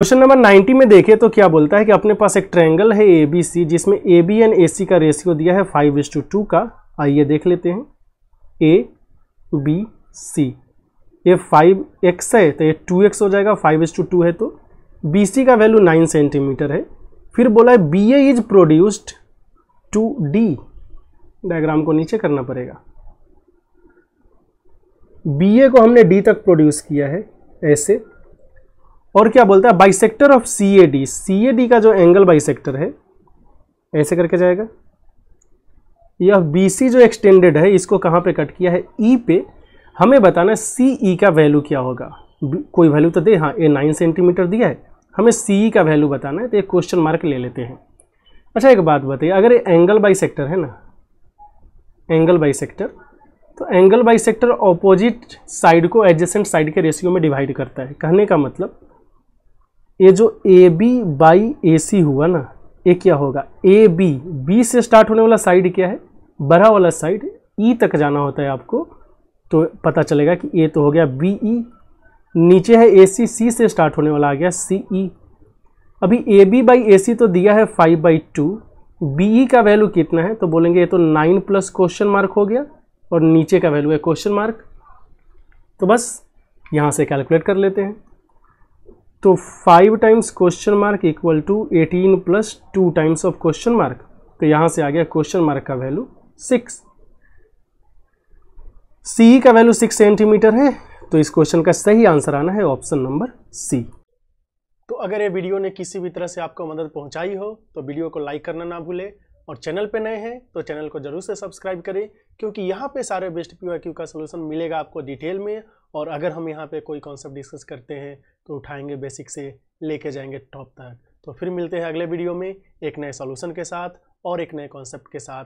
Question number 90 में देखें तो क्या बोलता है कि अपने पास एक ट्रायंगल है ए बी सी जिसमें ए बी एंड ए सी का रेशियो दिया है फाइव इज टू टू का आइए देख लेते हैं ए बी सी ये फाइव एक्स है तो ये टू एक्स हो जाएगा फाइव इज टू टू है तो बी सी का वैल्यू नाइन सेंटीमीटर है फिर बोला है B A is produced to D diagram को नीचे करना पड़ेगा बी ए को हमने डी तक प्रोड्यूस किया है ऐसे और क्या बोलता है bisector of C A D C A D का जो एंगल बाइसेक्टर है ऐसे करके जाएगा यह बी सी जो एक्सटेंडेड है इसको कहाँ पे कट किया है ई e पे हमें बताना सी ई e का वैल्यू क्या होगा कोई वैल्यू तो दे हाँ ए नाइन सेंटीमीटर दिया है हमें सी ई e का वैल्यू बताना है तो एक क्वेश्चन मार्क ले लेते हैं अच्छा एक बात बताइए अगर ये एंगल सेक्टर है ना एंगल सेक्टर तो angle bisector opposite side को एडजेसेंट साइड के रेशियो में डिवाइड करता है कहने का मतलब ये जो ए बी बाई ए सी हुआ ना ये क्या होगा ए बी बी से स्टार्ट होने वाला साइड क्या है बड़ा वाला साइड ई e तक जाना होता है आपको तो पता चलेगा कि ए तो हो गया बी ई e। नीचे है ए सी सी से स्टार्ट होने वाला आ गया सी ई e। अभी ए बी बाई ए सी तो दिया है five by two B E का वैल्यू कितना है तो बोलेंगे ये तो नाइन प्लस क्वेश्चन मार्क हो गया और नीचे का वैल्यू है क्वेश्चन मार्क तो बस यहाँ से कैलकुलेट कर लेते हैं तो five times question mark equal to eighteen plus two times of question mark तो यहां से आ गया क्वेश्चन मार्क का वैल्यू सिक्स सी का वैल्यू सिक्स सेंटीमीटर है तो इस क्वेश्चन का सही आंसर आना है ऑप्शन नंबर सी तो अगर ये वीडियो ने किसी भी तरह से आपको मदद पहुंचाई हो तो वीडियो को लाइक करना ना भूले और चैनल पे नए हैं तो चैनल को जरूर से सब्सक्राइब करें क्योंकि यहाँ पे सारे बेस्ट पी का सोल्यूशन मिलेगा आपको डिटेल में और अगर हम यहाँ पे कोई कॉन्सेप्ट डिस्कस करते हैं तो उठाएंगे बेसिक से लेके जाएंगे टॉप तक तो फिर मिलते हैं अगले वीडियो में एक नए सॉल्यूशन के साथ और एक नए कॉन्सेप्ट के साथ